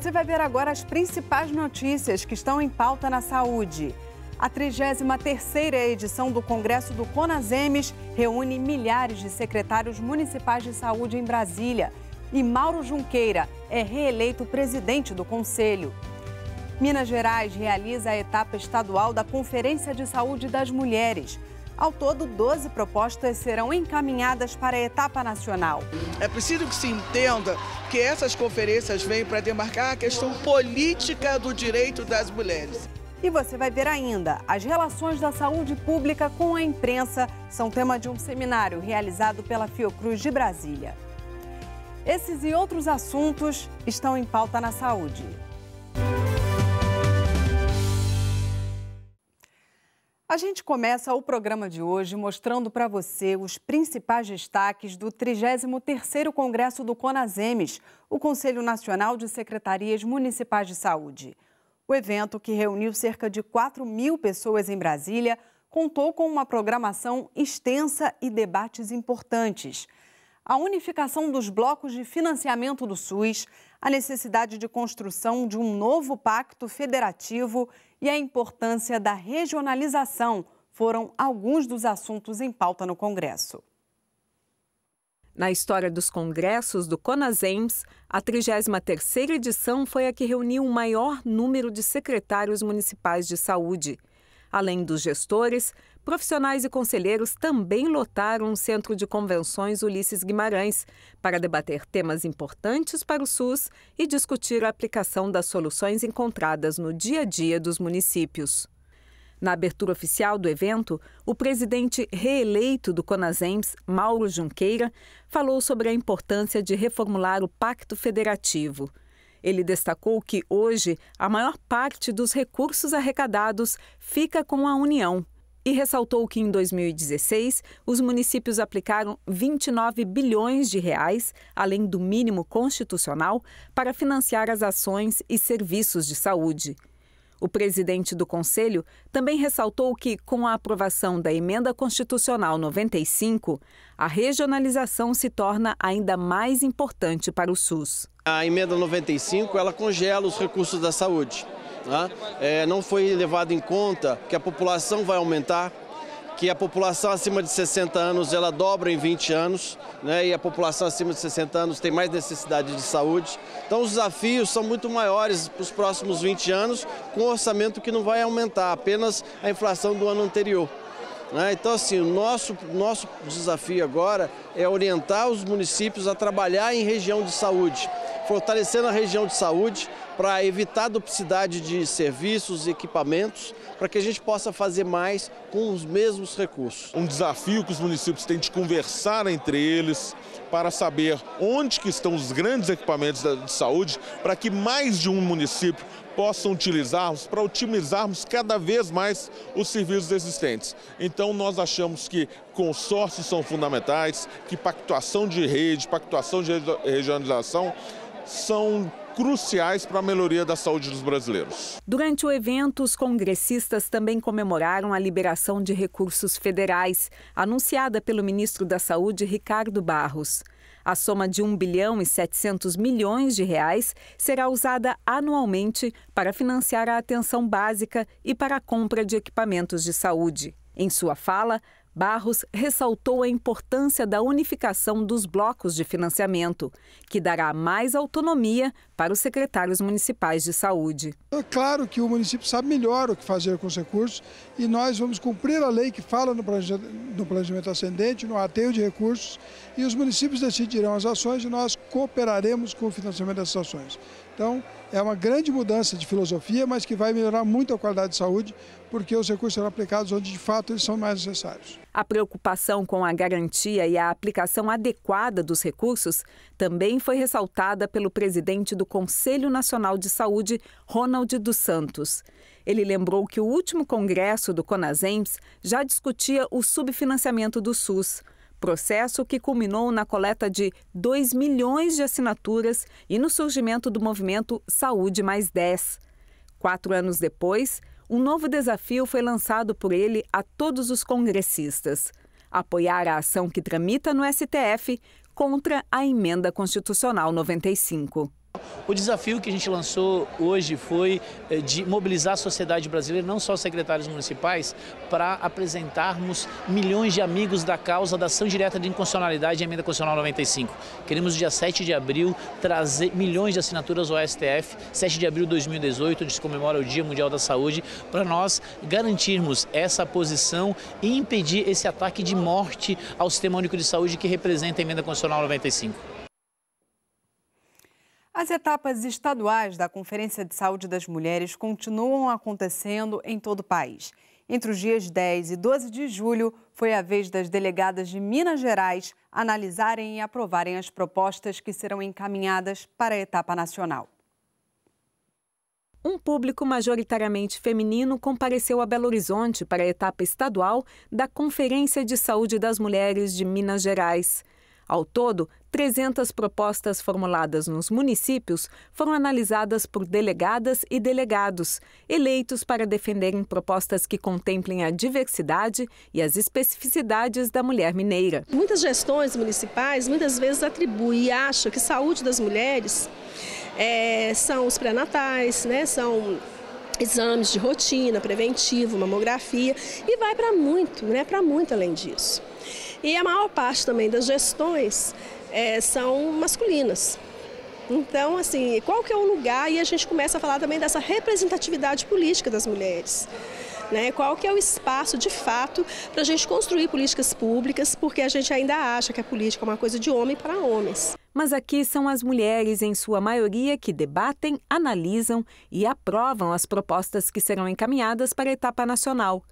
Você vai ver agora as principais notícias que estão em pauta na saúde. A 33ª edição do Congresso do Conasemes reúne milhares de secretários municipais de saúde em Brasília. E Mauro Junqueira é reeleito presidente do Conselho. Minas Gerais realiza a etapa estadual da Conferência de Saúde das Mulheres. Ao todo, 12 propostas serão encaminhadas para a etapa nacional. É preciso que se entenda que essas conferências vêm para demarcar a questão política do direito das mulheres. E você vai ver ainda, as relações da saúde pública com a imprensa são tema de um seminário realizado pela Fiocruz de Brasília. Esses e outros assuntos estão em pauta na saúde. A gente começa o programa de hoje mostrando para você os principais destaques do 33º Congresso do CONASEMES, o Conselho Nacional de Secretarias Municipais de Saúde. O evento, que reuniu cerca de 4 mil pessoas em Brasília, contou com uma programação extensa e debates importantes. A unificação dos blocos de financiamento do SUS, a necessidade de construção de um novo pacto federativo e a importância da regionalização foram alguns dos assuntos em pauta no Congresso. Na história dos congressos do Conasems, a 33ª edição foi a que reuniu o maior número de secretários municipais de saúde. Além dos gestores, profissionais e conselheiros também lotaram o Centro de Convenções Ulisses Guimarães para debater temas importantes para o SUS e discutir a aplicação das soluções encontradas no dia a dia dos municípios. Na abertura oficial do evento, o presidente reeleito do Conasems, Mauro Junqueira, falou sobre a importância de reformular o Pacto Federativo. Ele destacou que hoje a maior parte dos recursos arrecadados fica com a União e ressaltou que em 2016 os municípios aplicaram 29 bilhões de reais, além do mínimo constitucional, para financiar as ações e serviços de saúde. O presidente do Conselho também ressaltou que, com a aprovação da Emenda Constitucional 95, a regionalização se torna ainda mais importante para o SUS. A Emenda 95 ela congela os recursos da saúde. Né? É, não foi levado em conta que a população vai aumentar, que a população acima de 60 anos ela dobra em 20 anos, né, e a população acima de 60 anos tem mais necessidade de saúde. Então os desafios são muito maiores para os próximos 20 anos, com um orçamento que não vai aumentar, apenas a inflação do ano anterior. Né? Então, assim, o nosso, nosso desafio agora é orientar os municípios a trabalhar em região de saúde, fortalecendo a região de saúde, para evitar duplicidade de serviços e equipamentos, para que a gente possa fazer mais com os mesmos recursos. Um desafio que os municípios têm de conversar entre eles para saber onde que estão os grandes equipamentos de saúde, para que mais de um município possam utilizarmos para otimizarmos cada vez mais os serviços existentes. Então nós achamos que consórcios são fundamentais, que pactuação de rede, pactuação de regionalização são cruciais para a melhoria da saúde dos brasileiros. Durante o evento, os congressistas também comemoraram a liberação de recursos federais, anunciada pelo ministro da Saúde, Ricardo Barros. A soma de 1 bilhão e 700 milhões de reais será usada anualmente para financiar a atenção básica e para a compra de equipamentos de saúde. Em sua fala, Barros ressaltou a importância da unificação dos blocos de financiamento, que dará mais autonomia para os secretários municipais de saúde. É claro que o município sabe melhor o que fazer com os recursos e nós vamos cumprir a lei que fala no planejamento ascendente, no ateio de recursos, e os municípios decidirão as ações e nós cooperaremos com o financiamento dessas ações. Então, é uma grande mudança de filosofia, mas que vai melhorar muito a qualidade de saúde, porque os recursos serão aplicados onde de fato eles são mais necessários. A preocupação com a garantia e a aplicação adequada dos recursos também foi ressaltada pelo presidente do Conselho Nacional de Saúde, Ronald dos Santos. Ele lembrou que o último congresso do Conasems já discutia o subfinanciamento do SUS. Processo que culminou na coleta de 2 milhões de assinaturas e no surgimento do movimento Saúde Mais 10. Quatro anos depois, um novo desafio foi lançado por ele a todos os congressistas: apoiar a ação que tramita no STF contra a Emenda Constitucional 95. O desafio que a gente lançou hoje foi eh, de mobilizar a sociedade brasileira, não só os secretários municipais, para apresentarmos milhões de amigos da causa da ação direta de inconstitucionalidade e emenda constitucional 95. Queremos, dia 7 de abril, trazer milhões de assinaturas ao STF, 7 de abril de 2018, onde se comemora o Dia Mundial da Saúde, para nós garantirmos essa posição e impedir esse ataque de morte ao Sistema Único de Saúde que representa a emenda constitucional 95. As etapas estaduais da Conferência de Saúde das Mulheres continuam acontecendo em todo o país. Entre os dias 10 e 12 de julho, foi a vez das delegadas de Minas Gerais analisarem e aprovarem as propostas que serão encaminhadas para a etapa nacional. Um público majoritariamente feminino compareceu a Belo Horizonte para a etapa estadual da Conferência de Saúde das Mulheres de Minas Gerais. Ao todo, 300 propostas formuladas nos municípios foram analisadas por delegadas e delegados, eleitos para defenderem propostas que contemplem a diversidade e as especificidades da mulher mineira. Muitas gestões municipais muitas vezes atribuem e acham que saúde das mulheres é, são os pré-natais, né, são exames de rotina, preventivo, mamografia e vai para muito, né, para muito além disso. E a maior parte também das gestões é, são masculinas. Então, assim, qual que é o lugar? E a gente começa a falar também dessa representatividade política das mulheres. Né? Qual que é o espaço, de fato, para a gente construir políticas públicas, porque a gente ainda acha que a política é uma coisa de homem para homens. Mas aqui são as mulheres, em sua maioria, que debatem, analisam e aprovam as propostas que serão encaminhadas para a etapa nacional.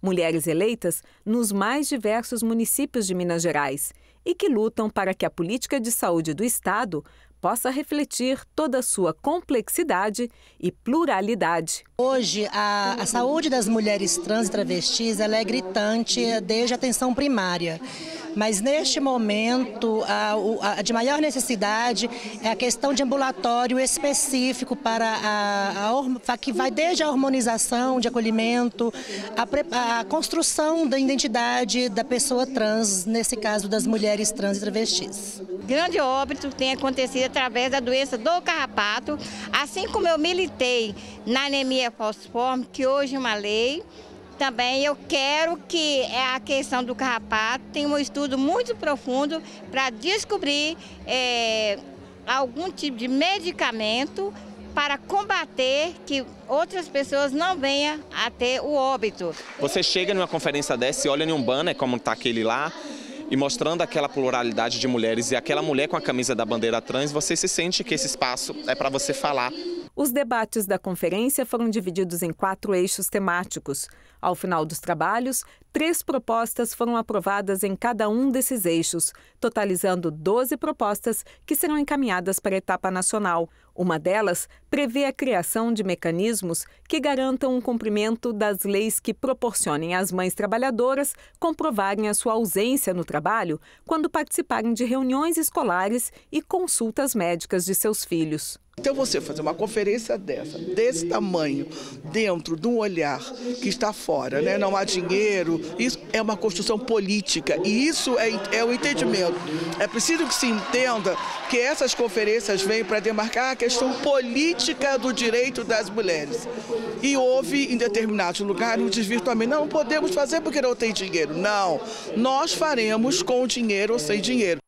Mulheres eleitas nos mais diversos municípios de Minas Gerais e que lutam para que a política de saúde do Estado possa refletir toda a sua complexidade e pluralidade. Hoje, a, a saúde das mulheres trans e travestis é gritante desde a atenção primária. Mas neste momento, a, a de maior necessidade é a questão de ambulatório específico para a, a que vai desde a hormonização de acolhimento, a, a construção da identidade da pessoa trans, nesse caso das mulheres trans e travestis. Grande óbito tem acontecido através da doença do carrapato, assim como eu militei na anemia falciforme, que hoje é uma lei, também eu quero que é, a questão do carrapato tenha um estudo muito profundo para descobrir é, algum tipo de medicamento para combater que outras pessoas não venham a ter o óbito. Você chega numa conferência dessa e olha em um banner como está aquele lá, e mostrando aquela pluralidade de mulheres e aquela mulher com a camisa da bandeira trans, você se sente que esse espaço é para você falar os debates da conferência foram divididos em quatro eixos temáticos. Ao final dos trabalhos, três propostas foram aprovadas em cada um desses eixos, totalizando 12 propostas que serão encaminhadas para a etapa nacional. Uma delas prevê a criação de mecanismos que garantam o cumprimento das leis que proporcionem às mães trabalhadoras comprovarem a sua ausência no trabalho quando participarem de reuniões escolares e consultas médicas de seus filhos. Então, você fazer uma conferência dessa, desse tamanho, dentro de um olhar que está fora, né? não há dinheiro, isso é uma construção política e isso é, é o entendimento. É preciso que se entenda que essas conferências vêm para demarcar questão política do direito das mulheres. E houve, em determinados lugares, um desvirtuamento. Não podemos fazer porque não tem dinheiro. Não, nós faremos com dinheiro ou sem dinheiro.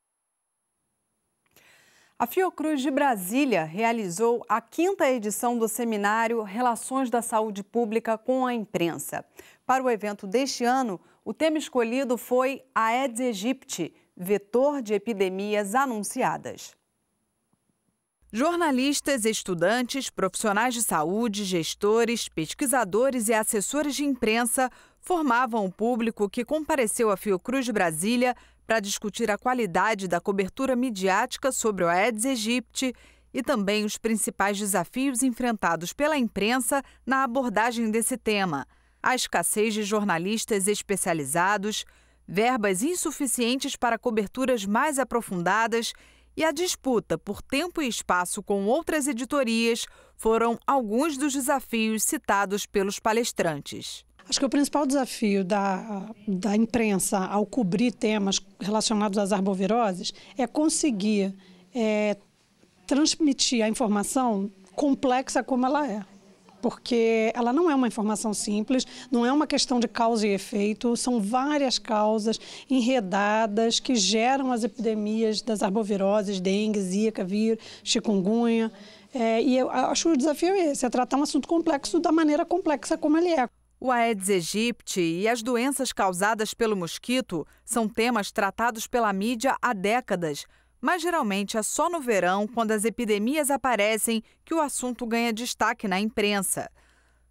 A Fiocruz de Brasília realizou a quinta edição do seminário Relações da Saúde Pública com a Imprensa. Para o evento deste ano, o tema escolhido foi Aedes aegypti, vetor de epidemias anunciadas. Jornalistas, estudantes, profissionais de saúde, gestores, pesquisadores e assessores de imprensa formavam o público que compareceu à Fiocruz Brasília para discutir a qualidade da cobertura midiática sobre o Aedes aegypti e também os principais desafios enfrentados pela imprensa na abordagem desse tema. A escassez de jornalistas especializados, verbas insuficientes para coberturas mais aprofundadas e a disputa por tempo e espaço com outras editorias foram alguns dos desafios citados pelos palestrantes. Acho que o principal desafio da, da imprensa ao cobrir temas relacionados às arboviroses é conseguir é, transmitir a informação complexa como ela é porque ela não é uma informação simples, não é uma questão de causa e efeito, são várias causas enredadas que geram as epidemias das arboviroses, dengue, zika, vírus, chikungunya. É, e eu acho que o desafio é esse, é tratar um assunto complexo da maneira complexa como ele é. O Aedes aegypti e as doenças causadas pelo mosquito são temas tratados pela mídia há décadas, mas geralmente é só no verão, quando as epidemias aparecem, que o assunto ganha destaque na imprensa.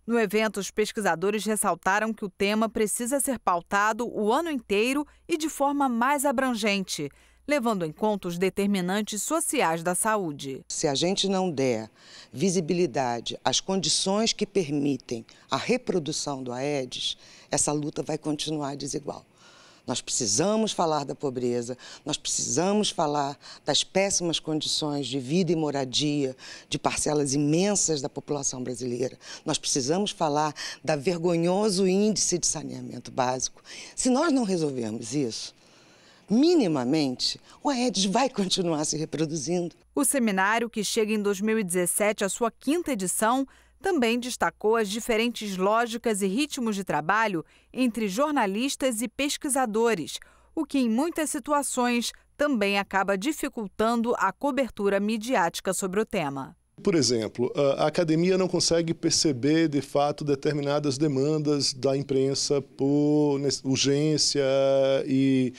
No evento, os pesquisadores ressaltaram que o tema precisa ser pautado o ano inteiro e de forma mais abrangente, levando em conta os determinantes sociais da saúde. Se a gente não der visibilidade às condições que permitem a reprodução do Aedes, essa luta vai continuar desigual. Nós precisamos falar da pobreza, nós precisamos falar das péssimas condições de vida e moradia de parcelas imensas da população brasileira. Nós precisamos falar da vergonhoso índice de saneamento básico. Se nós não resolvermos isso, minimamente, o Aedes vai continuar se reproduzindo. O seminário, que chega em 2017 à sua quinta edição, também destacou as diferentes lógicas e ritmos de trabalho entre jornalistas e pesquisadores, o que em muitas situações também acaba dificultando a cobertura midiática sobre o tema. Por exemplo, a academia não consegue perceber de fato determinadas demandas da imprensa por urgência e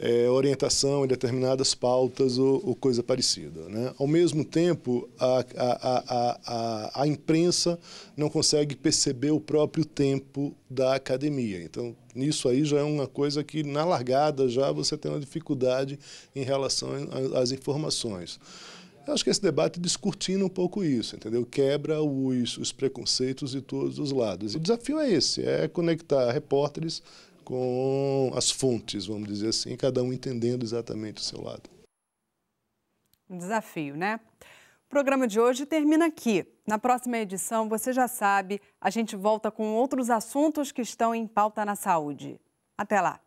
é, orientação em determinadas pautas ou, ou coisa parecida. Né? Ao mesmo tempo, a, a, a, a, imprensa não consegue perceber o próprio tempo da academia. Então, nisso aí já é uma coisa que, na largada, já você tem uma dificuldade em relação às informações. Eu acho que esse debate descortina um pouco isso, entendeu? Quebra os, os preconceitos de todos os lados. E o desafio é esse, é conectar repórteres com as fontes, vamos dizer assim, cada um entendendo exatamente o seu lado. Um desafio, né? O programa de hoje termina aqui. Na próxima edição, você já sabe, a gente volta com outros assuntos que estão em pauta na saúde. Até lá!